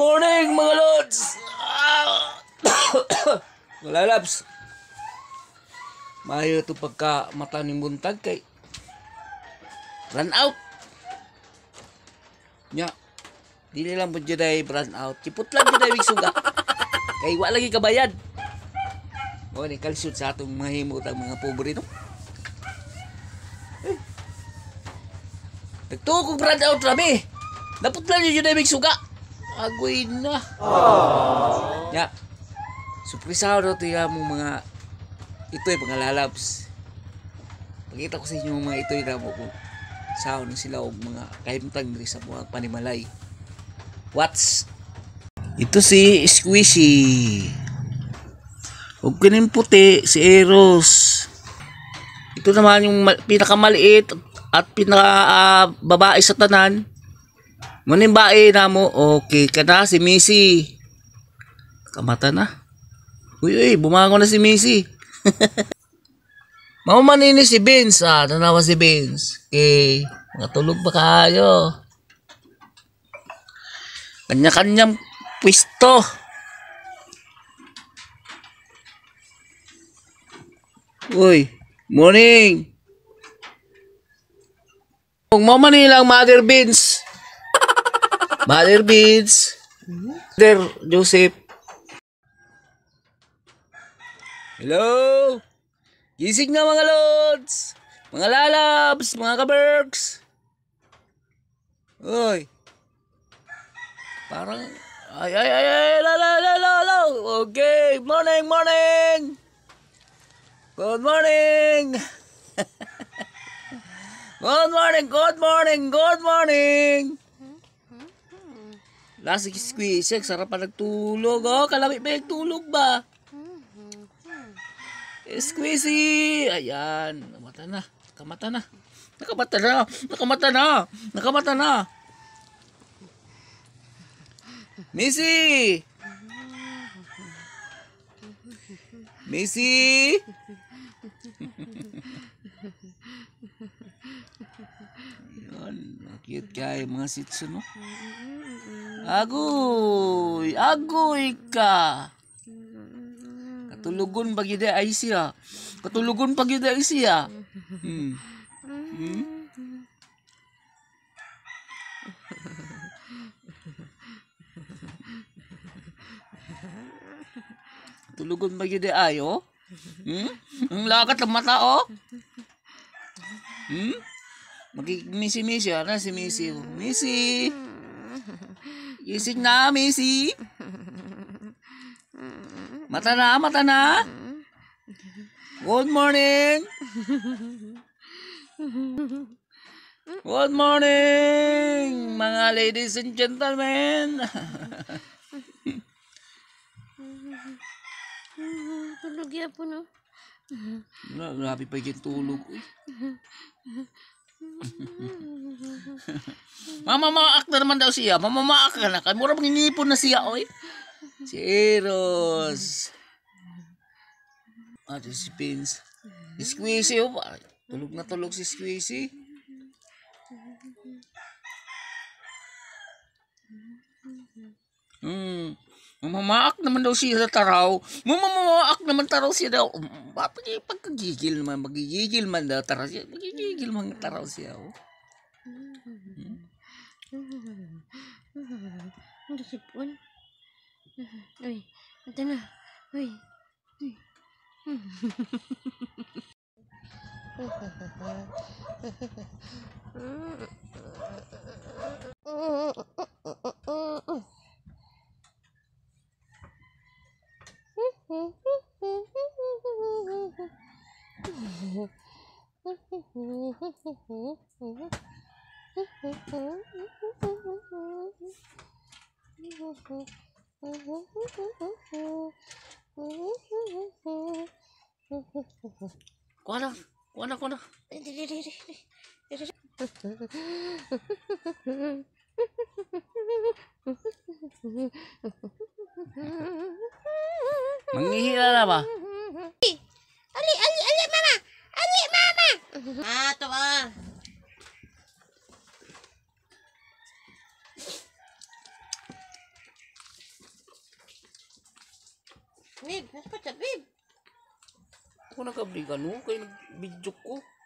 morning mga lods! Wala labs. Mayo to pagka mata ni buntag kay run out. Nya. Dili lang pud jud run out. Tipot lang jud ay suga. Kay wala lagi kabayad. Mo ni kalsud sa atong mahimo tag mga pobre no. Eh. Nagtuo kong brand out rami. lang jud ay suga. Agoy na. Aww. Oh. Ya. Surprise Surprisado to ya mong mga itoy mga lalabs. Pakita ko sa inyo mga itoy na mo kung sao na sila og mga kahimtang sa mga panimalay. What's ito si Squishy. Ug kining puti si Eros. Ito naman yung pinakamaliit at pinaka uh, sa tanan Munimbae na mo, okay ka na si Missy. Kamata na. Uy, uy, bumangon na si Missy. Mauman ini si Vince, ah, nanawa si Vince. Okay, matulog ba kayo? Kanya-kanyang pwisto. Uy, morning. Kung mauman nilang Mother Vince, Mother Beads. Mother Joseph. Hello? Gising na mga lods! Mga lalabs! Mga kaberks! Uy! Parang... Ay, ay, ay, ay! La, la, la, la, la! Okay! Morning, morning! Good morning! good morning, good morning, good morning! Nasa squeeze, sarap pa nagtulog. Oh, kalami pa yung tulog ba? Eh, squeezy! Ayan, namata na. Nakamata na. Nakamata na. Nakamata na. Nakamata na. Missy! Missy! Cute mm. kay mga sitso no. Mm, mm, agoy, agoy ka. Katulugon pag ida ay siya. Katulugon pag ida ay siya. Hmm. Hmm. Tulugon ba yun ayo? Oh? Hmm? Ang lakat ng mata, oh? Hmm? Magmisi-misi, ya, ano si hmm. misi? Ya, misi, Gising na, misi. Mata na, mata na! Good morning! Good morning, mga ladies and gentlemen! Tulog ya po, no? Grabe pa yung tulog. Mamamaak na naman daw siya. Mamamaak ka na. Mura bang inipon na siya, oy? Si Eros. At si Pins. Si Squeezy, oh. Tulog na tulog si Squeezy. Hmm. Mamamaak naman daw siya taraw. Mamamaak naman taraw siya daw. Mm, Bakit niya pagkagigil man. Magigigil man daw taraw siya. Magigigil man taraw siya. Oh. Ang disipon. Uy, ito na. Uy. Mm-hmm. Guana, guana, guana. Manghihila na ba? Ah, to ah. Bib, nasa pa siya, bib. Ako nakabrigan mo, kayo nag-video ko.